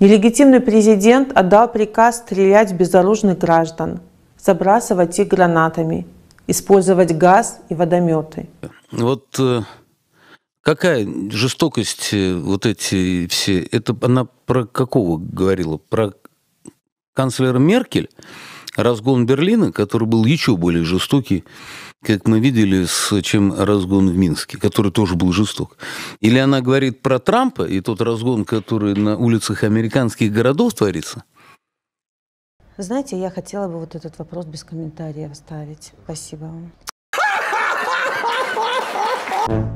Нелегитимный президент отдал приказ стрелять в безоружных граждан, забрасывать их гранатами, использовать газ и водометы. Вот э, какая жестокость э, вот эти все? Это она про какого говорила? Про канцлера Меркель? разгон Берлина, который был еще более жестокий, как мы видели, с чем разгон в Минске, который тоже был жесток. Или она говорит про Трампа и тот разгон, который на улицах американских городов творится? Знаете, я хотела бы вот этот вопрос без комментариев оставить. Спасибо вам.